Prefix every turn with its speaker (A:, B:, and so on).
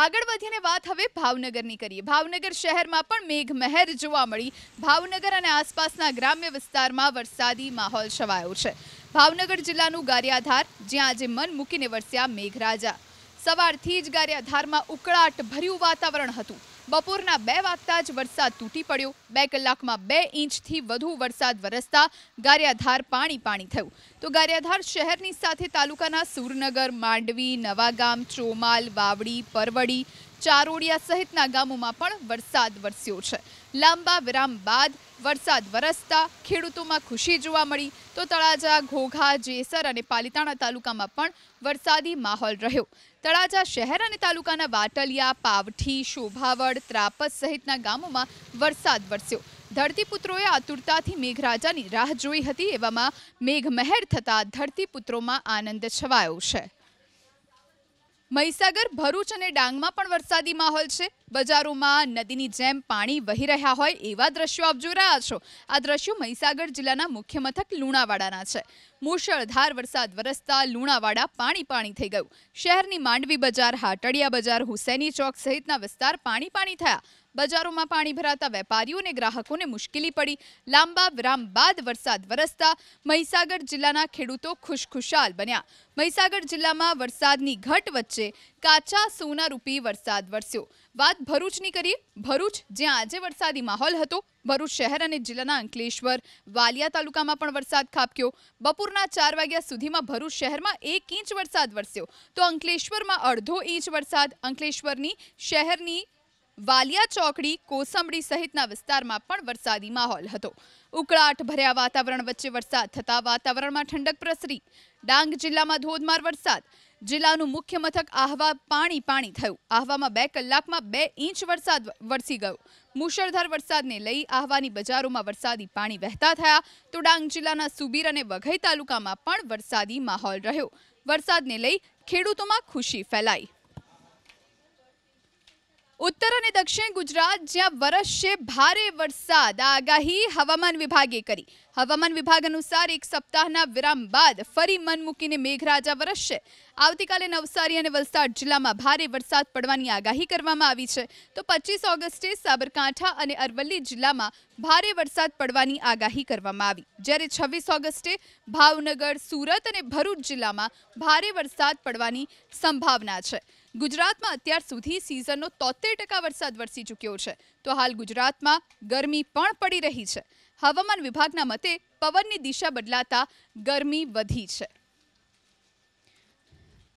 A: આગળ વધીને વાત હવે ભાવનગરની કરીએ ભાવનગર શહેરમાં પણ મેઘ મહેર જોવા મળી ભાવનગર અને આસપાસના ગ્રામ્ય વિસ્તારમાં વરસાદી માહોલ છવાયો છે ભાવનગર જિલ્લાનું ગારિયાધાર જ્યાં આજે મન મૂકીને વરસ્યા મેઘરાજા સવારથી જ ગારિયાધારમાં ઉકળાટ ભર્યું વાતાવરણ હતું બપોરના બે વાગતા જ વરસાદ તૂટી પડ્યો બે કલાકમાં બે ઇંચથી વધુ વરસાદ વરસતા ગારિયાધાર પાણી પાણી થયું તો ગારિયાધાર શહેરની સાથે તાલુકાના સુરનગર માંડવી નવાગામ ચોમાલ વાવડી પરવડી ચારોડિયા સહિતના ગામોમાં પણ વરસાદ વરસ્યો છે લાંબા વિરામ બાદ વરસાદ વરસતા ખેડૂતોમાં ખુશી જોવા મળી તો તળાજા ઘોઘા જેસર અને પાલિતાણા તાલુકામાં પણ વરસાદી માહોલ રહ્યો તળાજા શહેર અને તાલુકાના વાટલિયા પાવઠી શોભાવડ ત્રાપસ સહિતના ગામોમાં વરસાદ વરસ્યો ધરતીપુત્રોએ આતુરતાથી મેઘરાજાની રાહ જોઈ હતી એવામાં મેઘમહેર થતાં ધરતીપુત્રોમાં આનંદ છવાયો છે મહીસાગર ભરૂચ અને ડાંગમાં પણ વરસાદી માહોલ છે બજારોમાં નદીની જેમ પાણી વહી રહ્યા હોય એવા દ્રશ્યો આપ જોઈ રહ્યા છો આ દ્રશ્યો મહીસાગર જિલ્લાના મુખ્ય મથક લુણાવાડાના છે મુશળધાર વરસાદ વરસતા લુણાવાડા પાણી પાણી થઈ ગયું શહેરની માંડવી બજાર હાટડિયા બજાર હુસૈની ચોક સહિતના વિસ્તાર પાણી પાણી થયા બજારોમાં પાણી ભરાતા વેપારીઓ અને ગ્રાહકોને મુશ્કેલી પડી લાંબા વિરામ બાદ વરસાદ વરસતા મહીસાગર જિલ્લાના ખેડૂતો ખુશખુશાલ બન્યા મહીસાગર જિલ્લામાં વરસાદની ઘટ વચ્ચે કાચા સોના રૂપી વરસાદ વરસ્યો વાત ભરૂચની કરી ભરૂચ જ્યાં આજે વરસાદી માહોલ હતો ભરૂચ શહેર અને જિલ્લાના અંકલેશ્વર વાલિયા તાલુકામાં પણ વરસાદ ખાબક્યો બપોરના ચાર વાગ્યા સુધીમાં ભરૂચ શહેરમાં એક ઇંચ વરસાદ વરસ્યો તો અંકલેશ્વરમાં અડધો ઇંચ વરસાદ અંકલેશ્વરની શહેરની વાલિયા ચોકડી કોસંબડી સહિતના વિસ્તારમાં પણ વરસાદી માહોલ હતો ઉકળાટ ભર્યા વાતાવરણ વચ્ચે વરસાદ થતાં વાતાવરણમાં ઠંડક પ્રસરી ડાંગ જિલ્લામાં ધોધમાર વરસાદ જિલ્લાનું મુખ્ય મથક આહવા પાણી પાણી થયું આહવામાં બે કલાકમાં બે ઇંચ વરસાદ વરસી ગયો મુશળધાર વરસાદને લઈ આહવાની બજારોમાં વરસાદી પાણી વહેતા થયા તો ડાંગ જિલ્લાના સુબીર અને વઘઈ તાલુકામાં પણ વરસાદી માહોલ રહ્યો વરસાદને લઈ ખેડૂતોમાં ખુશી ફેલાઈ ઉત્તર અને દક્ષિણ ગુજરાત જ્યાં વરસશે ભારે વરસાદ આગાહી હવામાન વિભાગે કરી હવામાન વિભાગ અનુસાર એક સપ્તાહના વિરામ બાદ ફરી મન મૂકીને મેઘરાજા વરસશે આવતીકાલે નવસારી અને વલસાડ જિલ્લામાં ભારે વરસાદ પડવાની આગાહી કરવામાં આવી છે તો પચીસ ઓગસ્ટે સાબરકાંઠા અને અરવલ્લી જિલ્લામાં ભારે વરસાદ પડવાની આગાહી કરવામાં આવી જ્યારે છવ્વીસ ઓગસ્ટે ભાવનગર સુરત અને ભરૂચ જિલ્લામાં ભારે વરસાદ પડવાની સંભાવના છે ગુજરાતમાં અત્યાર સુધી સિઝનનો તોતેર ટકા વરસાદ વરસી ચૂક્યો છે તો હાલ ગુજરાતમાં ગરમી પણ પડી રહી છે હવામાન વિભાગના મતે પવનની દિશા બદલાતા ગરમી વધી છે